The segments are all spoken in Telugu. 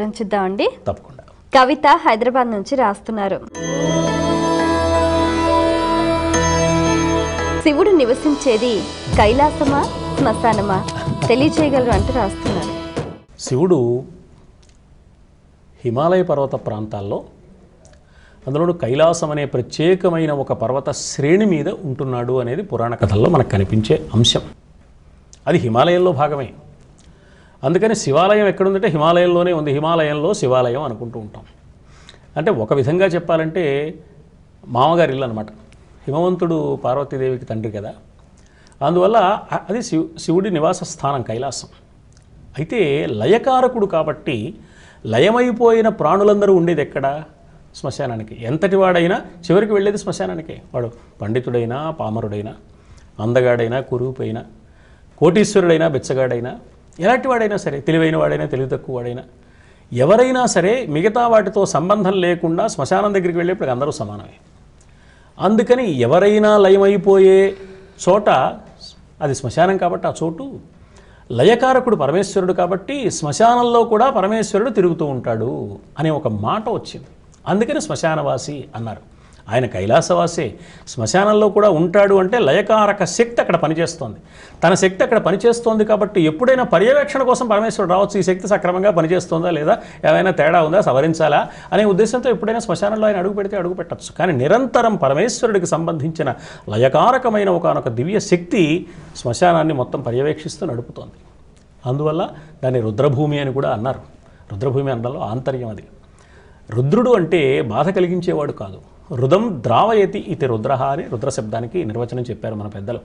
చిత్రం చూద్దామండి తప్పకుండా కవిత హైదరాబాద్ నుంచి రాస్తున్నారు శివుడు నివసించేది కైలాసమా శ్మశానమా తెలియచేయగలరు అంటూ రాస్తున్నారు శివుడు హిమాలయ పర్వత ప్రాంతాల్లో అందులో కైలాసం అనే ప్రత్యేకమైన ఒక పర్వత శ్రేణి మీద ఉంటున్నాడు అనేది పురాణ కథల్లో మనకు కనిపించే అంశం అది హిమాలయంలో భాగమే అందుకని శివాలయం ఎక్కడుందంటే హిమాలయంలోనే ఉంది హిమాలయంలో శివాలయం అనుకుంటూ ఉంటాం అంటే ఒక విధంగా చెప్పాలంటే మామగారి ఇల్లు అనమాట హిమవంతుడు పార్వతీదేవికి తండ్రి కదా అందువల్ల అది శివు శివుడి నివాస స్థానం కైలాసం అయితే లయకారకుడు కాబట్టి లయమైపోయిన ప్రాణులందరూ ఉండేది ఎక్కడ శ్మశానానికి ఎంతటి వాడైనా చివరికి వెళ్ళేది శ్మశానానికే వాడు పండితుడైనా పామరుడైనా అందగాడైనా కురూపైనా కోటీశ్వరుడైనా బిచ్చగాడైనా ఎలాంటి వాడైనా సరే తెలివైన వాడైనా తెలివి తక్కువ వాడైనా ఎవరైనా సరే మిగతా వాటితో సంబంధం లేకుండా శ్మశానం దగ్గరికి వెళ్ళేప్పుడు అందరూ సమానమే అందుకని ఎవరైనా లయమైపోయే చోట అది శ్మశానం కాబట్టి ఆ చోటు లయకారకుడు పరమేశ్వరుడు కాబట్టి శ్మశానంలో కూడా పరమేశ్వరుడు తిరుగుతూ ఉంటాడు అనే ఒక మాట వచ్చింది అందుకని శ్మశానవాసి అన్నారు ఆయన కైలాసవాసే శ్మశానంలో కూడా ఉంటాడు అంటే లయకారక శక్తి అక్కడ పనిచేస్తోంది తన శక్తి అక్కడ పనిచేస్తోంది కాబట్టి ఎప్పుడైనా పర్యవేక్షణ కోసం పరమేశ్వరుడు రావచ్చు ఈ శక్తి సక్రమంగా పనిచేస్తుందా లేదా ఏదైనా తేడా ఉందా సవరించాలా అనే ఉద్దేశంతో ఎప్పుడైనా శ్మశానంలో ఆయన అడుగు పెడితే అడుగు పెట్టచ్చు కానీ నిరంతరం పరమేశ్వరుడికి సంబంధించిన లయకారకమైన ఒకనొక దివ్య శక్తి శ్మశానాన్ని మొత్తం పర్యవేక్షిస్తూ నడుపుతోంది అందువల్ల దాన్ని రుద్రభూమి అని కూడా అన్నారు రుద్రభూమి అనడంలో ఆంతర్యం అది రుద్రుడు అంటే బాధ కలిగించేవాడు కాదు రుదం ద్రావయతి ఇది రుద్రహ అని రుద్రశబ్దానికి నిర్వచనం చెప్పారు మన పెద్దలు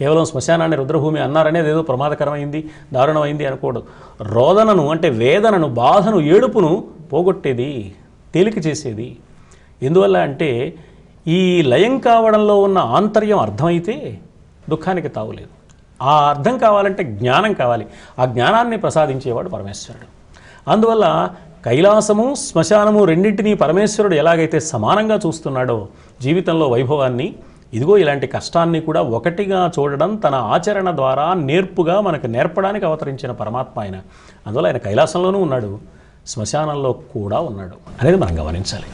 కేవలం శ్మశానాన్ని రుద్రభూమి అన్నారనేది ఏదో ప్రమాదకరమైంది దారుణమైంది అనుకోడు రోదనను అంటే వేదనను బాధను ఏడుపును పోగొట్టేది తేలిక చేసేది ఎందువల్ల అంటే ఈ లయం కావడంలో ఉన్న ఆంతర్యం అర్థమైతే దుఃఖానికి తావులేదు ఆ అర్థం కావాలంటే జ్ఞానం కావాలి ఆ జ్ఞానాన్ని ప్రసాదించేవాడు పరమేశ్వరుడు అందువల్ల కైలాసము శ్మశానము రెండింటినీ పరమేశ్వరుడు ఎలాగైతే సమానంగా చూస్తున్నాడో జీవితంలో వైభవాన్ని ఇదిగో ఇలాంటి కష్టాన్ని కూడా ఒకటిగా చూడడం తన ఆచరణ ద్వారా నేర్పుగా మనకు నేర్పడానికి అవతరించిన పరమాత్మ ఆయన అందువల్ల ఆయన కైలాసంలోనూ ఉన్నాడు శ్మశానంలో కూడా ఉన్నాడు అనేది మనం గమనించాలి